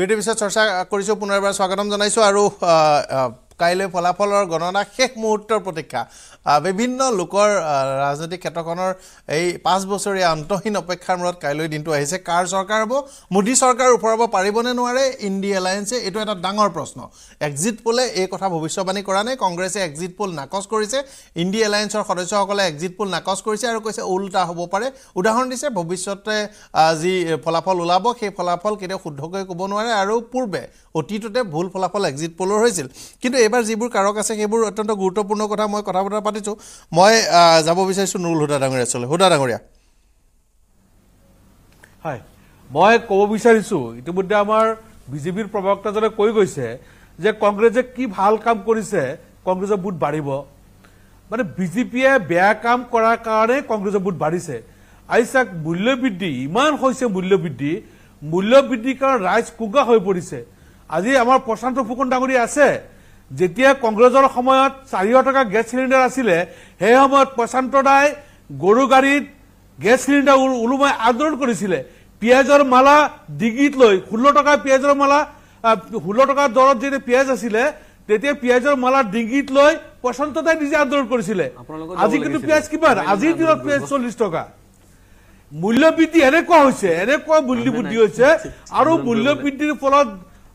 beauty পিছত চৰ্চা কৰিছোঁ পুনৰবাৰ স্বাগতম জনাইছোঁ আৰু কাইলৈ ফলাফলৰ গণনা শেষ মুহূৰ্তৰ প্ৰতীক্ষা বিভিন্ন লোকৰ ৰাজনৈতিক ক্ষেত্ৰখনৰ এই পাঁচ বছৰীয়া অন্তহীন অপেক্ষাৰ মূৰত কাইলৈ দিনটো আহিছে কাৰ চৰকাৰ হ'ব মোদী চৰকাৰ ওপৰাব পাৰিবনে নোৱাৰে ইণ্ডি এলায়েন্সে এইটো এটা ডাঙৰ প্ৰশ্ন এক্সিট পোলে এই কথা ভৱিষ্যৱাণী কৰা নাই কংগ্ৰেছে এক্সিট পোল নাকচ কৰিছে ইণ্ডি এলায়েন্সৰ সদস্যসকলে এক্সিট পোল নাকচ কৰিছে আৰু কৈছে ওলোটা হ'ব পাৰে উদাহৰণ দিছে ভৱিষ্যতে যি ফলাফল ওলাব সেই ফলাফল কেতিয়াও শুদ্ধকৈ ক'ব নোৱাৰে আৰু পূৰ্বে অতীততে ভুল ফলাফল এক্সিট পলৰ হৈছিল কিন্তু এইবাৰ যিবোৰ কাৰক আছে সেইবোৰ অত্যন্ত গুৰুত্বপূৰ্ণ কথা মই কথা বতৰা পাতিছোঁ মই যাব বিচাৰিছোঁ নুৰুল হুদা ডাঙৰীয়া ওচৰলৈ হুদা ডাঙৰীয়া হয় মই ক'ব বিচাৰিছোঁ ইতিমধ্যে আমাৰ বিজেপিৰ প্ৰৱক্তাজনে কৈ গৈছে যে কংগ্ৰেছে কি ভাল কাম কৰিছে কংগ্ৰেছৰ ভোট বাঢ়িব মানে বিজেপিয়ে বেয়া কাম কৰাৰ কাৰণে কংগ্ৰেছৰ ভোট বাঢ়িছে আইচাক মূল্যবৃদ্ধি ইমান হৈছে মূল্যবৃদ্ধি মূল্যবৃদ্ধিৰ কাৰণে ৰাইজ কুগা হৈ পৰিছে আজি আমাৰ প্ৰশান্ত ফুকন ডাঙৰীয়া আছে যেতিয়া কংগ্ৰেছৰ সময়ত চাৰিশ টকা গেছ চিলিণ্ডাৰ আছিলে সেই সময়ত প্ৰশান্ত দাই গৰু গাড়ীত গেছ চিলিণ্ডাৰ ওলোমাই আন্দোলন কৰিছিলে পিঁয়াজৰ মালা ডিগ্ৰীত লৈ ষোল্ল টকা পিঁয়াজৰ মালা ষোল্ল টকাৰ দৰত যেতিয়া পিঁয়াজ আছিলে তেতিয়া পিয়াজৰ মালা ডিগ্ৰীত লৈ প্ৰশান্ত দাই নিজে আন্দোলন কৰিছিলে আজি কিন্তু পিঁয়াজ কিমান আজিৰ দিনত পিঁয়াজ চল্লিশ টকা মূল্য বৃদ্ধি এনেকুৱা হৈছে এনেকুৱা মূল্য বৃদ্ধি হৈছে আৰু মূল্য বৃদ্ধিৰ ফলত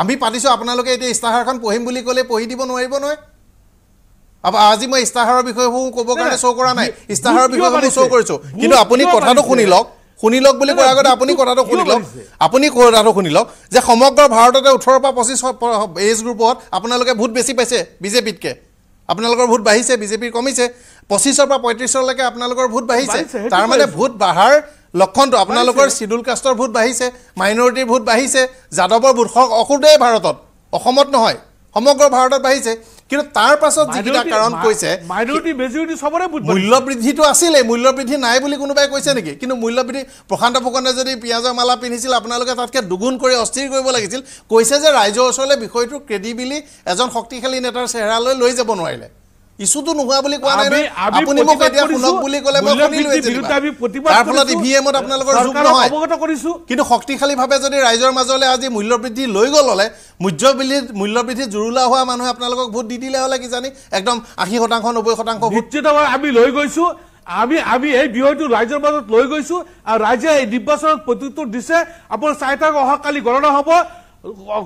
আমি পাতিছোঁ আপোনালোকে এতিয়া ইস্তাহাৰখন পঢ়িম বুলি ক'লে পঢ়ি দিব নোৱাৰিব নহয় আজি মই ইস্তাহাৰৰ বিষয়েবোৰ ক'ব কাৰণে শ্ব' কৰা নাই ইস্তাহাৰৰ বিষয়ে শ্ব' কৰিছোঁ কিন্তু আপুনি কথাটো শুনি লওক শুনি লওক বুলি কোৱাৰ আগতে আপুনি কথাটো শুনি লওক আপুনি কথাটো শুনি লওক যে সমগ্ৰ ভাৰততে ওঠৰৰ পৰা পঁচিছ এজ গ্ৰুপত আপোনালোকে ভোট বেছি পাইছে বিজেপিতকৈ আপোনালোকৰ ভোট বাঢ়িছে বিজেপিৰ কমিছে পঁচিছৰ পৰা পঁয়ত্ৰিছলৈকে আপোনালোকৰ ভোট বাঢ়িছে তাৰমানে ভোট বাঢ়াৰ লক্ষণটো আপোনালোকৰ শ্বিডুল কাষ্টৰ ভোট বাঢ়িছে মাইনৰিটিৰ ভোট বাঢ়িছে যাদৱৰ ভোট সক অকুতেই ভাৰতত অসমত নহয় সমগ্ৰ ভাৰতত বাঢ়িছে কিন্তু তাৰ পাছত যিকেইটা কাৰণ কৈছে মূল্য বৃদ্ধিটো আছিলেই মূল্য নাই বুলি কোনোবাই কৈছে নেকি কিন্তু মূল্যবৃদ্ধি প্ৰশান্ত ফুকনে যদি পিঁয়াজৰ মালা পিন্ধিছিল আপোনালোকে তাতকৈ দুগুণ কৰি অস্থিৰ কৰিব লাগিছিল কৈছে যে ৰাইজৰ ওচৰলৈ বিষয়টো ক্ৰেডিবিলি এজন শক্তিশালী নেতাৰ চেহেৰালৈ লৈ যাব নোৱাৰিলে ইস্যুটো নোহোৱা বুলি কোৱা নাই আপুনি মোক এতিয়া শুনক বুলি ক'লে মই তাৰ ফলত ই ভি এমত আপোনালোকৰ যোগ নহয় অৱগত কৰিছো কিন্তু শক্তিশালীভাৱে যদি ৰাইজৰ মাজলৈ আজি মূল্য বৃদ্ধি লৈ গ'ল হ'লে মূল্য বৃদ্ধি মূল্য বৃদ্ধি জুৰুলা হোৱা মানুহে আপোনালোকক ভোট দি দিলে হ'লে কিজানি একদম আশী শতাংশ নব্বৈ শতাংশ ভোটভাৱে আমি লৈ গৈছো আমি আমি এই বিষয়টো ৰাইজৰ মাজত লৈ গৈছো আৰু ৰাইজে এই নিৰ্বাচনত প্ৰত্যুত্তৰ দিছে আপুনি চাই থাকক অহাকালি গণনা হ'ব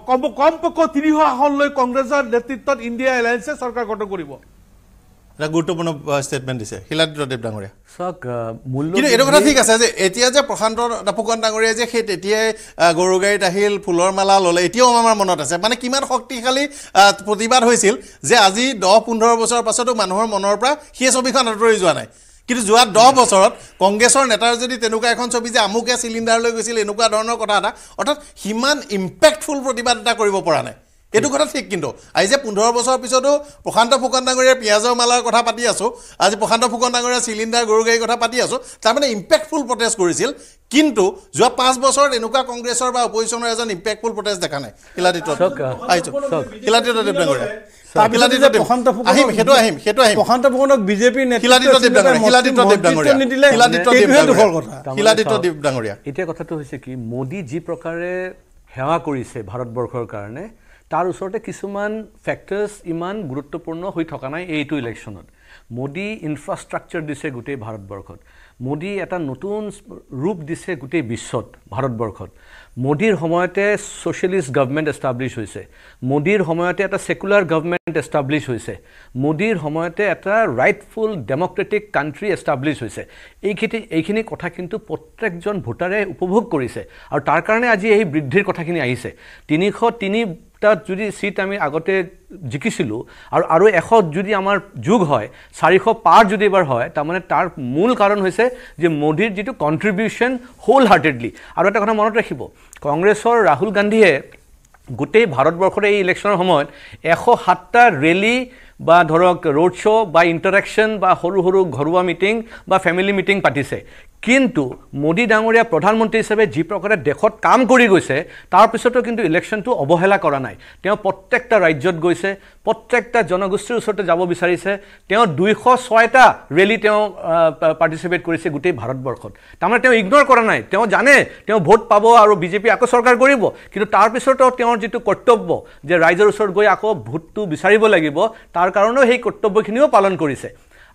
কম কমপক্ষ তিনিশ আসন লৈ কংগ্ৰেছৰ নেতৃত্বত ইণ্ডিয়া এলায়েন্সে চৰকাৰ গঠন কৰিব এটা গুৰুত্বপূৰ্ণ ষ্টেটমেণ্ট দিছে শিলাদিত্যদেৱ ডাঙৰীয়া চাওক কিন্তু এইটো কথা ঠিক আছে যে এতিয়া যে প্ৰশান্ত ফুকন ডাঙৰীয়া যে সেই তেতিয়াই গৰু গাড়ীত আহিল ফুলৰ মালা ল'লে এতিয়াও আমাৰ মনত আছে মানে কিমান শক্তিশালী প্ৰতিবাদ হৈছিল যে আজি দহ পোন্ধৰ বছৰৰ পাছতো মানুহৰ মনৰ পৰা সেই ছবিখন আঁতৰি যোৱা নাই কিন্তু যোৱা দহ বছৰত কংগ্ৰেছৰ নেতাৰ যদি তেনেকুৱা এখন ছবি যে আমুকে চিলিণ্ডাৰ লৈ গৈছিল এনেকুৱা ধৰণৰ কথা এটা অৰ্থাৎ সিমান ইম্পেক্টফুল প্ৰতিবাদ এটা কৰিব পৰা নাই সেইটো কথা ঠিক কিন্তু আজি যে পোন্ধৰ বছৰৰ পিছতো প্ৰশান্ত ফুকন ডাঙৰীয়াৰ পিঁয়াজৰ মালাৰ কথা পাতি আছো আজি প্ৰশান্ত ফুকন ডাঙৰীয়াৰ চিলিণ্ডাৰ গৰু গাড়ীৰ কথা পাতি আছোঁ তাৰমানে ইম্পেক্টফুল প্ৰটেষ্ট কৰিছিল কিন্তু যোৱা পাঁচ বছৰত এনেকুৱা কংগ্ৰেছৰ বা অপজিচনৰ এজন ইম্পেক্টফুল প্ৰটেষ্ট দেখা নাই শিলাদিত্য আহিছোঁ শিলাদিত্য দেৱ ডাঙৰীয়া এতিয়া কথাটো হৈছে কি মোদী যি প্ৰকাৰে সেৱা কৰিছে ভাৰতবৰ্ষৰ কাৰণে তাৰ ওচৰতে কিছুমান ফেক্টৰ্ছ ইমান গুৰুত্বপূৰ্ণ হৈ থকা নাই এইটো ইলেকশ্যনত মোদী ইনফ্ৰাষ্ট্ৰাকচাৰ দিছে গোটেই ভাৰতবৰ্ষত মোদী এটা নতুন ৰূপ দিছে গোটেই বিশ্বত ভাৰতবৰ্ষত মোদীৰ সময়তে ছ'চিয়েলিষ্ট গভমেণ্ট এষ্টাব্লিছ হৈছে মোদীৰ সময়তে এটা ছেকুলাৰ গভমেণ্ট গভৰ্ণমেণ্ট এষ্টাব্লিছ হৈছে মোদীৰ সময়তে এটা ৰাইটফুল ডেম'ক্ৰেটিক কাণ্ট্ৰি এষ্টাব্লিছ হৈছে এইখিনি এইখিনি কথা কিন্তু প্ৰত্যেকজন ভোটাৰে উপভোগ কৰিছে আৰু তাৰ কাৰণে আজি এই বৃদ্ধিৰ কথাখিনি আহিছে তিনিশ তিনিটা যদি ছিট আমি আগতে জিকিছিলোঁ আৰু আৰু এশ যদি আমাৰ যুগ হয় চাৰিশ পাৰ যদি এবাৰ হয় তাৰমানে তাৰ মূল কাৰণ হৈছে যে মোদীৰ যিটো কণ্ট্ৰিবিউশ্যন হোল হাৰ্টেডলি আৰু এটা কথা মনত ৰাখিব কংগ্ৰেছৰ ৰাহুল গান্ধীয়ে গোটেই ভাৰতবৰ্ষৰ এই ইলেকশ্যনৰ সময়ত এশ সাতটা ৰেলী বা ধৰক ৰোড শ্ব' বা ইণ্টাৰেকশ্যন বা সৰু সৰু ঘৰুৱা মিটিং বা ফেমিলি মিটিং পাতিছে কিন্তু মোদী ডাঙৰীয়া প্ৰধানমন্ত্ৰী হিচাপে যি প্ৰকাৰে দেশত কাম কৰি গৈছে তাৰপিছতো কিন্তু ইলেকশ্যনটো অৱহেলা কৰা নাই তেওঁ প্ৰত্যেকটা ৰাজ্যত গৈছে প্ৰত্যেকটা জনগোষ্ঠীৰ ওচৰতে যাব বিচাৰিছে তেওঁ দুইশ ছয়টা ৰেলী তেওঁ পাৰ্টিচিপেট কৰিছে গোটেই ভাৰতবৰ্ষত তাৰমানে তেওঁ ইগনৰ কৰা নাই তেওঁ জানে তেওঁ ভোট পাব আৰু বিজেপি আকৌ চৰকাৰ কৰিব কিন্তু তাৰপিছতো তেওঁৰ যিটো কৰ্তব্য যে ৰাইজৰ ওচৰত গৈ আকৌ ভোটটো বিচাৰিব লাগিব তাৰ কাৰণেও সেই কৰ্তব্যখিনিও পালন কৰিছে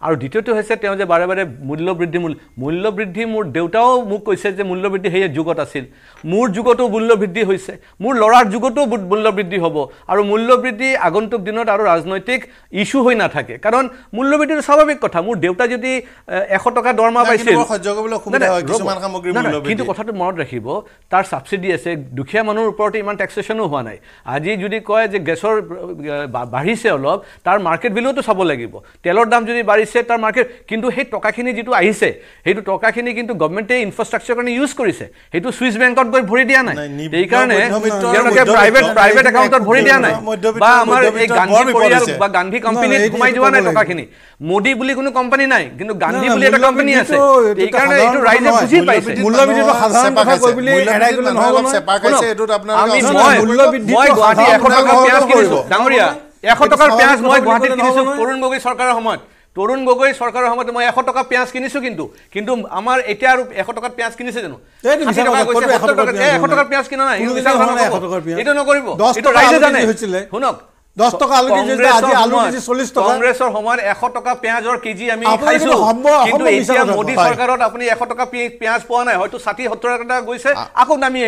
আৰু দ্বিতীয়টো হৈছে তেওঁ যে বাৰে বাৰে মূল্যবৃদ্ধি মূল্য মূল্যবৃদ্ধি মোৰ দেউতাও মোক কৈছে যে মূল্যবৃদ্ধি সেই যুগত আছিল মোৰ যুগতো মূল্যবৃদ্ধি হৈছে মোৰ ল'ৰাৰ যুগতো মূল্যবৃদ্ধি হ'ব আৰু মূল্যবৃদ্ধি আগন্তুক দিনত আৰু ৰাজনৈতিক ইছ্যু হৈ নাথাকে কাৰণ মূল্যবৃদ্ধিটো স্বাভাৱিক কথা মোৰ দেউতা যদি এশ টকা দৰমহা পাইছিল কিন্তু কথাটো মনত ৰাখিব তাৰ ছাবচিডি আছে দুখীয়া মানুহৰ ওপৰতো ইমান টেক্সেশ্যনো হোৱা নাই আজি যদি কয় যে গেছৰ বাঢ়িছে অলপ তাৰ মাৰ্কেট ভেলুটো চাব লাগিব তেলৰ দাম যদি বাঢ়ি বাঢ়িছে তাৰ মাৰ্কেট কিন্তু সেই টকাখিনি যিটো আহিছে সেইটো টকাখিনি কিন্তু গভমেণ্টে ইনফ্ৰাষ্ট্ৰাকচাৰ কাৰণে ইউজ কৰিছে সেইটো চুইছ বেংকত গৈ ভৰি দিয়া নাই সেইকাৰণে তেওঁলোকে প্ৰাইভেট প্ৰাইভেট একাউণ্টত ভৰি দিয়া নাই বা আমাৰ এই গান্ধী পৰিয়াল বা গান্ধী কোম্পানীত সোমাই যোৱা নাই টকাখিনি মোদী বুলি কোনো কোম্পানী নাই কিন্তু গান্ধী বুলি এটা কোম্পানী আছে সেইকাৰণে এইটো ৰাইজে বুজি পাইছে ডাঙৰীয়া এশ টকাৰ পিঁয়াজ মই গুৱাহাটীত কিনিছো অৰুণ গগৈ চৰকাৰৰ সময়ত তৰুণ গগৈ চৰকাৰৰ সময়ত মই এশ টকা পিঁয়াজ কিনিছো কিন্তু কিন্তু আমাৰ এতিয়া আৰু এশ টকাত পিঁয়াজ কিনিছে জানো এশ টকাত পিঁয়াজ কিনা নাই এইটো নকৰিব শুনক টকা পিঁয়াজৰ কেজি মোদী চৰকাৰত আপুনি এশ টকা পিঁয়াজ পোৱা নাই হয়তো ষাঠি সত্তৰ গৈছে আকৌ নামি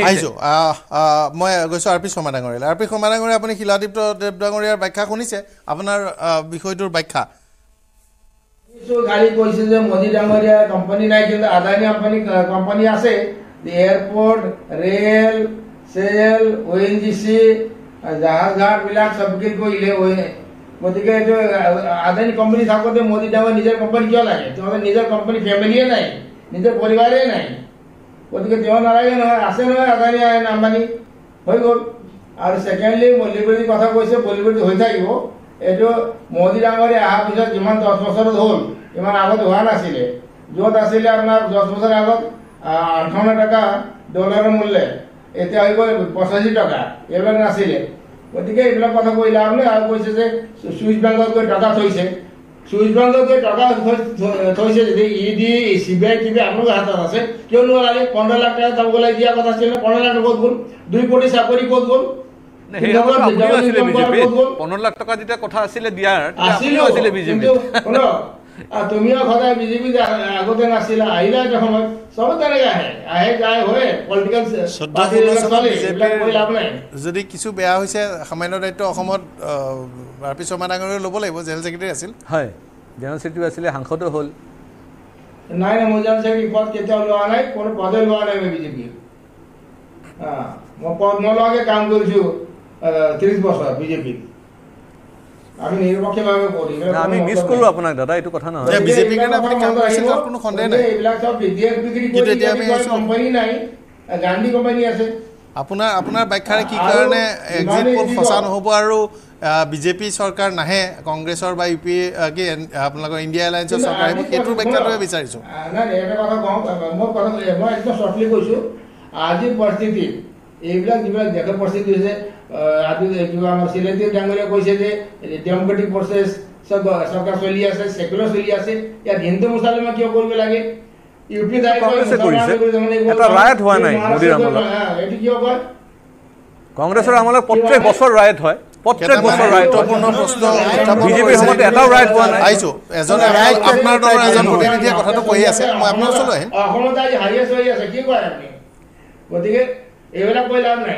মই গৈছো আৰ পি শৰ্মা ডাঙৰীয়ালৈ আৰ পি শৰ্মা ডাঙৰীয়া আপুনি শিলাদীপ্ত দেৱ ডাঙৰীয়াৰ ব্যাখ্যা শুনিছে আপোনাৰ বিষয়টোৰ ব্যাখ্যা શું ખાલી કોઈશું मोदी डांगरिया कंपनी ना कि अदानी અદાની कंपनी आसे airport rail SAIL O N G C जहाज घाट मिला सबके कहले इले के कंपनी साहब मोदी डांगर निजर कंपनी क्या लगे तो निजर कंपनी फैमिली ना निजर पर ना गति के नागे ना आसे हो गल और सेकेंडलि बॉलीवुड कथा कैसे বলিউড এইটো মোদী ডাঙৰে অহাৰ পিছত যিমান দহ বছৰ হ'ল ইমান আগত হোৱা নাছিলে য'ত আছিলে আপোনাৰ দহ বছৰ আগত আঠশ টকা ডলাৰৰ মূল্য এতিয়া আহিব পঁচাশী টকা এইবিলাক নাছিলে গতিকে এইবিলাক কথা কৈছিলে আপুনি আৰু কৈছে যে চুইচ বেংকত গৈ টকা থৈছে চুইচ বেংকত গৈ টকা থৈছে যদি E D C B I কিবি আপোনালোকৰ হাতত আছে কিয় নোৱাৰে পোন্ধৰ লাখ টকা যাবলৈ দিয়া কথা আছিলে পোন্ধৰ লাখ ক'ত গ'ল দুই কোটি চাকৰি ক'ত গ'ল যদি কিছু বেয়া হৈছে সামান্য দায়িত্ব অসমত আৰ পি শৰ্মা ডাঙৰীয়া ল'ব লাগিব জেনেৰেল ছেক্ৰেটেৰী আছিল হয় জেনেৰেল ছেক্ৰেটেৰী আছিলে সাংসদো হ'ল নাই নাই মই জেনেৰেল ছেক্ৰেটেৰী কাম কৰিছো ত্ৰিশ বছৰ বিজেপিত আমি মিছ কৰো আপোনাক দাদা এইটো কথা নহয় বিজেপিৰ কাৰণে আপুনি কাম কৰিছিল তাত কোনো সন্দেহ নাই এইবিলাক সব বিজেপি বিক্ৰী কিন্তু এতিয়া আমি আছো কোম্পানী নাই গান্ধী কোম্পানী আছে আপোনাৰ আপোনাৰ ব্যাখ্যাৰে কি কাৰণে এক্সিট পোল ফসা নহ'ব আৰু বিজেপি চৰকাৰ নাহে কংগ্ৰেছৰ বা ইউ পি কি আপোনালোকৰ ইণ্ডিয়া এলায়েন্সৰ চৰকাৰ আহিব সেইটোৰ ব্যাখ্যাটোহে বিচাৰিছোঁ নাই এটা কথা কওঁ মই কথা মই একদম শ্বৰ্টলি কৈছোঁ আজিৰ পৰিস্থিতিত এইবিলাক যিবিলাক দেশৰ পৰিস্থিতি হৈছে কিবা চিলেটিৰ ডাঙৰে কৈছে যে ডেমক্ৰেটিক প্ৰচেছ চব চৰকাৰ চলি আছে চেকুলাৰ চলি আছে ইয়াত হিন্দু মুছলিমে কিয় কৰিব লাগে ইউ পি এইটো কিয় কয় কংগ্ৰেছৰ আমালৈ প্ৰত্যেক বছৰ ৰাইট হয় প্ৰত্যেক বছৰ ৰাইট সম্পূৰ্ণ প্ৰশ্ন বিজেপিৰ সময়ত এটাও ৰাইট হোৱা নাই আহিছোঁ এজন ৰাইট আপোনাৰ দৰে এজন প্ৰতিনিধিয়ে কথাটো কৈ আছে মই আপোনাৰ ওচৰলৈ আহিম অসমত আজি হাৰি আছে হৈ আছে কি কয় আপুনি গতিকে এইবিলাক কৈ লাভ নাই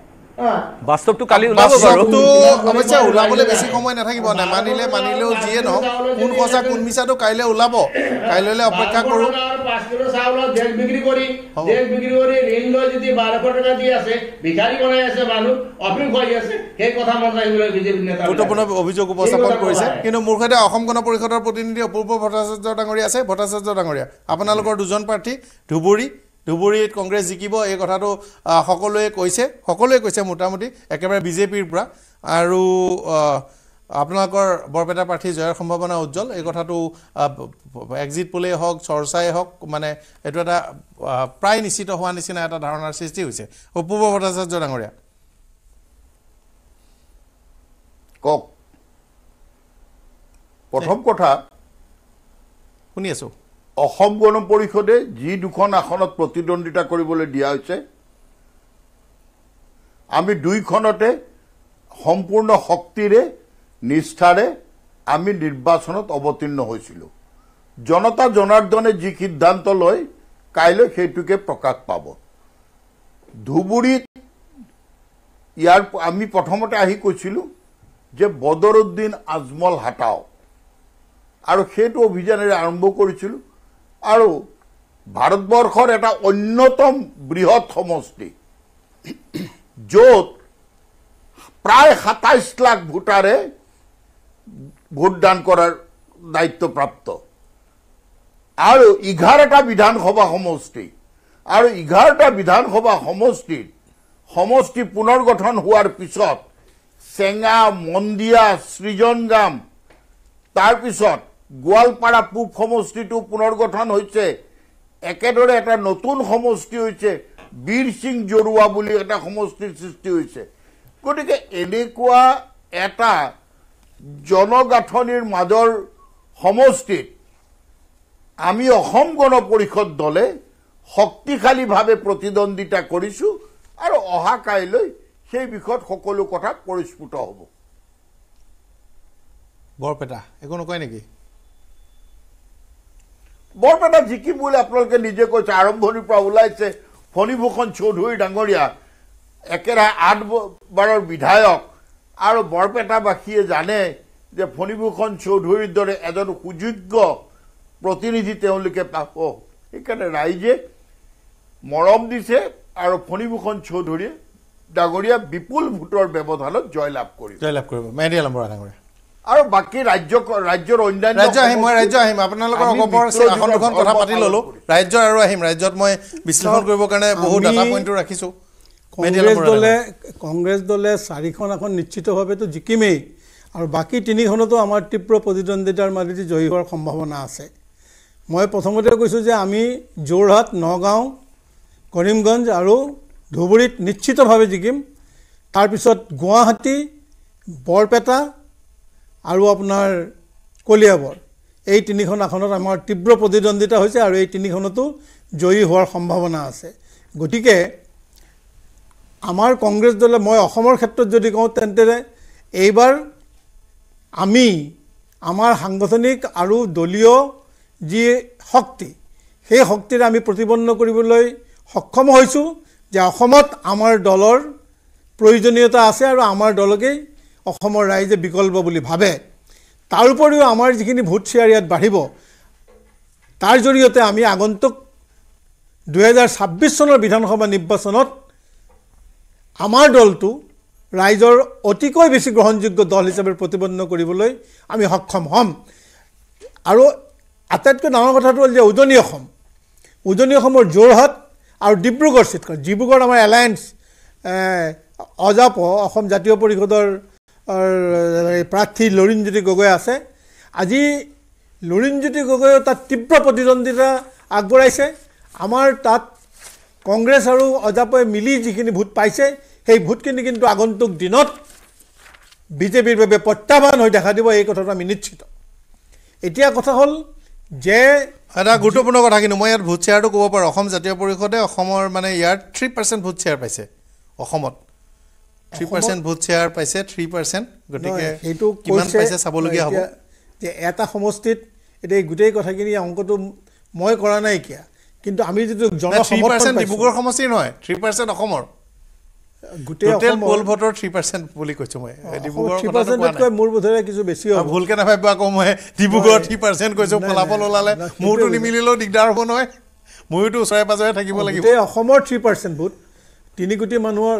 গুৰুত্বপূৰ্ণ অভিযোগ উপস্থাপন কৰিছে কিন্তু মোৰ সৈতে অসম গণ পৰিষদৰ প্ৰতিনিধি অপূৰ্ব ভট্টাচাৰ্য ডাঙৰীয়া আছে ভট্টাচাৰ্য ডাঙৰীয়া আপোনালোকৰ দুজন প্ৰাৰ্থী ধুবুৰী ধুবুৰীত কংগ্ৰেছ জিকিব এই কথাটো সকলোৱে কৈছে সকলোৱে কৈছে মোটামুটি একেবাৰে বিজেপিৰ পৰা আৰু আপোনালোকৰ বৰপেটা প্ৰাৰ্থী জয়ৰ সম্ভাৱনা উজ্জ্বল এই কথাটো এক্সিট পোলেই হওক চৰ্চাই হওক মানে এইটো এটা প্ৰায় নিশ্চিত হোৱা নিচিনা এটা ধাৰণাৰ সৃষ্টি হৈছে অপূৰ্ব ভট্টাচাৰ্য ডাঙৰীয়া কওক প্ৰথম কথা শুনি আছোঁ অসম গণ পৰিষদে যি দুখন আসনত প্ৰতিদ্বন্দ্বিতা কৰিবলৈ দিয়া হৈছে আমি দুইখনতে সম্পূৰ্ণ শক্তিৰে নিষ্ঠাৰে আমি নিৰ্বাচনত অৱতীৰ্ণ হৈছিলোঁ জনতা জনাৰ্দনে যি সিদ্ধান্ত লয় কাইলৈ সেইটোকে প্ৰকাশ পাব ধুবুৰীত ইয়াৰ আমি প্ৰথমতে আহি কৈছিলোঁ যে বদৰুদ্দিন আজমল হাটাওক আৰু সেইটো অভিযানেৰে আৰম্ভ কৰিছিলোঁ আৰু ভাৰতবৰ্ষৰ এটা অন্যতম বৃহৎ সমষ্টি য'ত প্ৰায় সাতাইছ লাখ ভোটাৰে ভোটদান কৰাৰ দায়িত্বপ্ৰাপ্ত আৰু এঘাৰটা বিধানসভা সমষ্টি আৰু এঘাৰটা বিধানসভা সমষ্টিত সমষ্টি পুনৰ গঠন হোৱাৰ পিছত চেঙা মন্দিয়া সৃজনগাম তাৰপিছত গোৱালপাৰা পূব সমষ্টিটো পুনৰ গঠন হৈছে একেদৰে এটা নতুন সমষ্টি হৈছে বীৰ সিং জৰুৱা বুলি এটা সমষ্টিৰ সৃষ্টি হৈছে গতিকে এনেকুৱা এটা জনগাঁথনিৰ মাজৰ সমষ্টিত আমি অসম গণ পৰিষদ দলে শক্তিশালীভাৱে প্ৰতিদ্বন্দ্বিতা কৰিছোঁ আৰু অহা কাইলৈ সেই বিষয়ত সকলো কথা পৰিস্ফুট হব বৰপেটা একো নকয় নেকি বৰপেটা জিকিম বুলি আপোনালোকে নিজে কৈছে আৰম্ভণিৰ পৰা ওলাইছে ফণীভূষণ চৌধুৰী ডাঙৰীয়া একেৰাহে আঠ বাৰৰ বিধায়ক আৰু বৰপেটাবাসীয়ে জানে যে ফণীভূষণ চৌধুৰীৰ দৰে এজন সুযোগ্য প্ৰতিনিধি তেওঁলোকে পাব সেইকাৰণে ৰাইজে মৰম দিছে আৰু ফণীভূষণ চৌধুৰীয়ে ডাঙৰীয়া বিপুল ভোটৰ ব্যৱধানত জয়লাভ কৰিব জয়লাভ কৰিব মেহেদী আলম ডাঙৰীয়া আৰু বাকী ৰাজ্য ৰাজ্যৰ অন্যান্য ৰাজ্য আহিম মই ৰাজ্য আহিম আপোনালোকৰ অকপৰ কথা পাতি ললো ৰাজ্য আৰু আহিম ৰাজ্যত মই বিশ্লেষণ কৰিবৰ কাৰণে বহুত ডাটা পইণ্টো ৰাখিছোঁ কংগ্ৰেছ দলে কংগ্ৰেছ দলে চাৰিখন আসন নিশ্চিতভাৱেতো জিকিমেই আৰু বাকী তিনিখনতো আমাৰ তীব্ৰ প্ৰতিদ্বন্দ্বিতাৰ মাজেদি জয়ী হোৱাৰ সম্ভাৱনা আছে মই প্ৰথমতে কৈছোঁ যে আমি যোৰহাট নগাঁও কৰিমগঞ্জ আৰু ধুবুৰীত নিশ্চিতভাৱে জিকিম তাৰপিছত গুৱাহাটী বৰপেটা আৰু আপোনাৰ কলিয়াবৰ এই তিনিখন আসনত আমাৰ তীব্ৰ প্ৰতিদ্বন্দ্বিতা হৈছে আৰু এই তিনিখনতো জয়ী হোৱাৰ সম্ভাৱনা আছে গতিকে আমাৰ কংগ্ৰেছ দলে মই অসমৰ ক্ষেত্ৰত যদি কওঁ তেন্তে এইবাৰ আমি আমাৰ সাংগঠনিক আৰু দলীয় যি শক্তি সেই শক্তিৰে আমি প্ৰতিপন্ন কৰিবলৈ সক্ষম হৈছোঁ যে অসমত আমাৰ দলৰ প্ৰয়োজনীয়তা আছে আৰু আমাৰ দলকেই অসমৰ ৰাইজে বিকল্প বুলি ভাবে তাৰ উপৰিও আমাৰ যিখিনি ভোট শ্বেয়াৰ ইয়াত বাঢ়িব তাৰ জৰিয়তে আমি আগন্তুক দুহেজাৰ ছাব্বিছ চনৰ বিধানসভা নিৰ্বাচনত আমাৰ দলটো ৰাইজৰ অতিকৈ বেছি গ্ৰহণযোগ্য দল হিচাপে প্ৰতিপন্ন কৰিবলৈ আমি সক্ষম হ'ম আৰু আটাইতকৈ ডাঙৰ কথাটো হ'ল যে উজনি অসম উজনি অসমৰ যোৰহাট আৰু ডিব্ৰুগড় চিটখন ডিব্ৰুগড় আমাৰ এলায়েন্স অজাপ অসম জাতীয় পৰিষদৰ প্ৰাৰ্থী লৰিণজ্যোতি গগৈ আছে আজি লৰিণজ্যোতি গগৈও তাত তীব্ৰ প্ৰতিদ্বন্দ্বিতা আগবঢ়াইছে আমাৰ তাত কংগ্ৰেছ আৰু অজাপে মিলি যিখিনি ভোট পাইছে সেই ভোটখিনি কিন্তু আগন্তুক দিনত বিজেপিৰ বাবে প্ৰত্যাহ্বান হৈ দেখা দিব এই কথাটো আমি নিশ্চিত এতিয়া কথা হ'ল যে এটা গুৰুত্বপূৰ্ণ কথা কিন্তু মই ইয়াত ভোট শ্বেয়াৰটো ক'ব পাৰোঁ অসম জাতীয় পৰিষদে অসমৰ মানে ইয়াৰ থ্ৰী পাৰ্চেণ্ট ভোট শ্বেয়াৰ পাইছে অসমত থ্ৰী পাৰ্চেণ্ট ভোট শ্বেয়াৰ পাইছে থ্ৰী পাৰ্চেণ্ট গতিকে সেইটো কিমান পাইছে চাবলগীয়া হ'ব এটা সমষ্টিত এতিয়া গোটেই কথাখিনি অংকটো মই কৰা নাই কিয়া কিন্তু আমি যিটো থ্ৰী পাৰ্চেণ্ট ডিব্ৰুগড় সমষ্টি নহয় থ্ৰী পাৰ্চেণ্ট অসমৰ অসমৰ থ্ৰী পাৰ্চেণ্ট ভোট তিনি কোটি মানুহৰ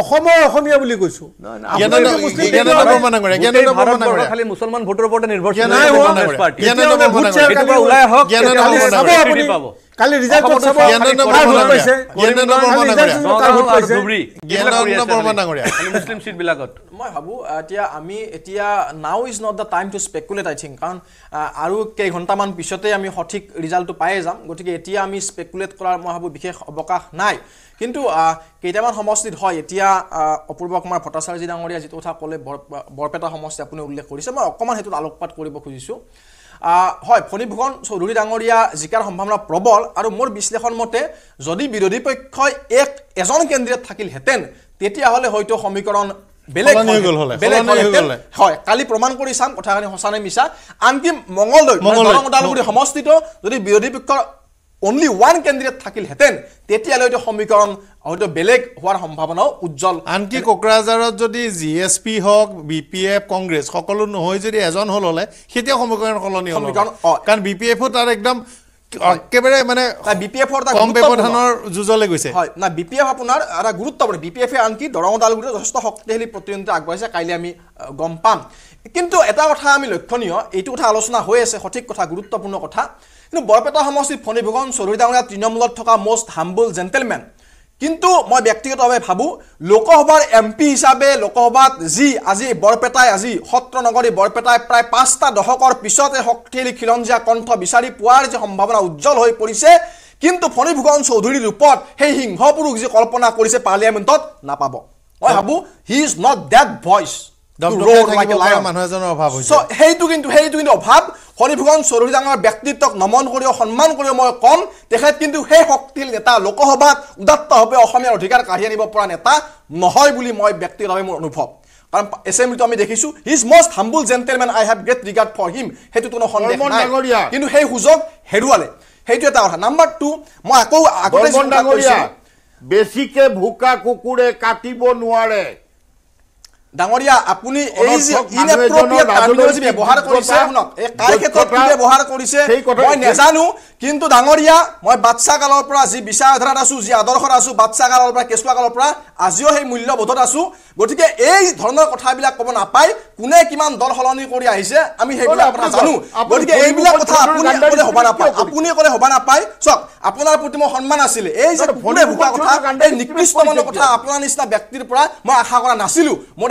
অসমৰ অসমীয়া বুলি কৈছো মুছলমান ভোটৰ ওপৰতে নিৰ্ভৰশীল ওলাই আহক কালি ৰিজাল্ট চাব জ্ঞানেন্দ্ৰ বৰমা ডাঙৰীয়া জ্ঞানেন্দ্ৰ বৰমা ডাঙৰীয়া মুছলিম আৰু কেইঘণ্টামান পিছতে আমি সঠিক ৰিজাল্টটো পাই যাম গতিকে এতিয়া আমি স্পেকুলেট কৰাৰ মই ভাবো বিশেষ অৱকাশ নাই কিন্তু কেইটামান সমষ্টিত হয় এতিয়া অপূৰ্ব কুমাৰ ভট্টাচাৰ্যী ডাঙৰীয়া যিটো কথা ক'লে বৰপেটা সমষ্টি আপুনি উল্লেখ কৰিছে মই অকণমান সেইটোত আলোকপাত কৰিব খুজিছোঁ হয় ফণীভূষণ চৌধুৰী ডাঙৰীয়া জিকাৰ সম্ভাৱনা প্ৰবল আৰু মোৰ বিশ্লেষণ মতে যদি বিৰোধী পক্ষই এক এজন কেন্দ্ৰীয়ত থাকিলহেঁতেন তেতিয়াহ'লে হয়তো সমীকৰণ বেলেগ বেলেগ হয় কালি প্ৰমাণ কৰি চাম কথাখিনি সঁচা নে মিছা আনকি মংগলদৈ ওদালগুৰি সমষ্টিটো যদি বিৰোধী পক্ষৰ অনলি ওৱান কেন্দ্ৰীয় থাকিলহেঁতেন তেতিয়ালৈ হয়তো সমীকৰণ হয়তো বেলেগ হোৱাৰ সম্ভাৱনাও উজ্জ্বল আনকি কোকৰাঝাৰত যদি জি এছ পি হওক বি পি এফ কংগ্ৰেছ সকলো নহৈ যদি এজন হ'ল হ'লে সেইটো সমীকৰণ সলনি হ'ল কাৰণ বি পি এফো তাৰ একদম একেবাৰে মানে যুঁজলৈ গৈছে হয় না বি পি এফ আপোনাৰ এটা গুৰুত্বপূৰ্ণ বি পি এফে আনকি দৰং ওদালগুৰিত যথেষ্ট শক্তিশালী প্ৰতিদ্বন্দ্বিতা আগবঢ়াইছে কাইলৈ আমি গম পাম কিন্তু এটা কথা আমি লক্ষণীয় এইটো কথা আলোচনা হৈ আছে সঠিক কথা গুৰুত্বপূৰ্ণ কথা কিন্তু বৰপেটা সমষ্টিত ফণীভূষণ চৌধুৰী ডাঙৰীয়া তৃণমূলত থকা মষ্ট হাম্বল জেণ্টেলমেন কিন্তু মই ব্যক্তিগতভাৱে ভাবোঁ লোকসভাৰ এম পি হিচাপে লোকসভাত যি আজি বৰপেটাই আজি সত্ৰ নগৰী বৰপেটাই প্ৰায় পাঁচটা দশকৰ পিছতে শক্তিশালী খিলঞ্জীয়া কণ্ঠ বিচাৰি পোৱাৰ যি সম্ভাৱনা উজ্জ্বল হৈ পৰিছে কিন্তু ফণীভূষণ চৌধুৰীৰ ৰূপত সেই সিংহ পুৰুষ যি কল্পনা কৰিছে পাৰ্লিয়ামেণ্টত নাপাব মই ভাবোঁ he is not that voice সেইটো কিন্তু সেইটো কিন্তু অভাৱ হৰিভূষণ চৌধুৰী ডাঙৰ ব্যক্তিত্বক নমন কৰিব সন্মান কৰিব মই কম তেখেত কিন্তু সেই শক্তিৰ নেতা লোকসভাত উদাত্তভাৱে অসমীয়াৰ অধিকাৰ কাঢ়ি আনিব পৰা নেতা নহয় বুলি মই ব্যক্তিগতভাৱে মোৰ অনুভৱ কাৰণ এছেম্বলিটো আমি দেখিছোঁ he is most humble gentleman I have great regard for him সেইটো কোনো সন্দেহ নাই কিন্তু সেই সুযোগ হেৰুৱালে সেইটো এটা কথা নাম্বাৰ টু মই আকৌ আগতে বেছিকৈ ভোকা কুকুৰে কাটিব নোৱাৰে ডাঙৰীয়া আপুনি এই যে কোনে কিমান দল সলনি কৰি আহিছে আমি সেইবিলাক এইবিলাক আপুনি চাওক আপোনাৰ প্ৰতি মোৰ সন্মান আছিলে এই যে আপোনাৰ নিচিনা মই আশা কৰা নাছিলোঁ মোৰ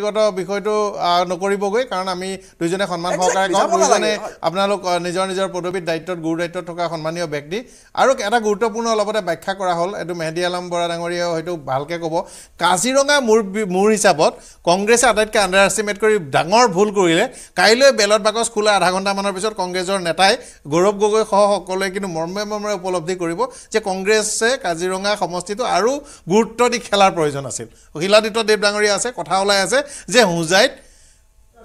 ব্যক্তিগত বিষয়টো নকৰিবগৈ কাৰণ আমি দুইজনে সন্মান সহকাৰে কওঁ দুজনে আপোনালোক নিজৰ নিজৰ পদবীত দায়িত্বত গুৰু দায়িত্বত থকা সন্মানীয় ব্যক্তি আৰু এটা গুৰুত্বপূৰ্ণ অলপতে ব্যাখ্যা কৰা হ'ল এইটো মেহেদী আলম বৰা ডাঙৰীয়াও হয়তো ভালকৈ ক'ব কাজিৰঙা মোৰ মোৰ হিচাপত কংগ্ৰেছে আটাইতকৈ আণ্ডাৰ এষ্টিমেট কৰি ডাঙৰ ভুল কৰিলে কাইলৈ বেলত বাকচ খোলা আধা ঘণ্টামানৰ পিছত কংগ্ৰেছৰ নেতাই গৌৰৱ গগৈসহ সকলোৱে কিন্তু মৰ্মে মৰ্মে উপলব্ধি কৰিব যে কংগ্ৰেছে কাজিৰঙা সমষ্টিটো আৰু গুৰুত্ব দি খেলাৰ প্ৰয়োজন আছিল শিলাদিত্য দেৱ ডাঙৰীয়া আছে কথা ওলাই আছে যে হোজাইত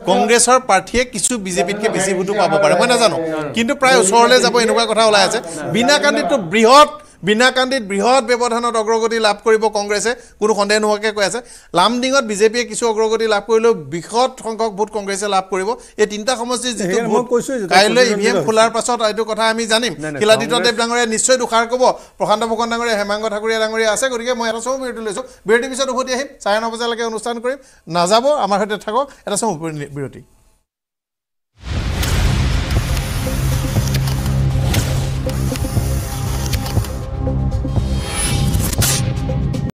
কংগ্ৰেছৰ প্ৰাৰ্থীয়ে কিছু বিজেপিতকৈ বেছি ভোটো পাব পাৰে মই নাজানো কিন্তু প্ৰায় ওচৰলৈ যাব এনেকুৱা কথা ওলাই আছে বিনা কান্দিটো বৃহৎ বিনা কান্দিত বৃহৎ ব্যৱধানত অগ্ৰগতি লাভ কৰিব কংগ্ৰেছে কোনো সন্দেহ নোহোৱাকৈ কৈ আছে লামডিঙত বিজেপিয়ে কিছু অগ্ৰগতি লাভ কৰিলেও বৃহৎ সংখ্যক ভোট কংগ্ৰেছে লাভ কৰিব এই তিনিটা সমষ্টি যিটো ভোট কাইলৈ ই ভি এম খোলাৰ পাছত এইটো কথা আমি জানিম শিলাদিত্য দেৱ ডাঙৰীয়া নিশ্চয় দুষাৰ ক'ব প্ৰশান্ত ফুকন ডাঙৰীয়া হেমাংগ ঠাকুৰীয়া ডাঙৰীয়া আছে গতিকে মই এটা চমু বিৰতি লৈছোঁ বিৰতিৰ পিছত উভতি আহিম চাৰে ন বজালৈকে অনুষ্ঠান কৰিম নাযাব আমাৰ সৈতে থাকক এটা চমু বিৰতি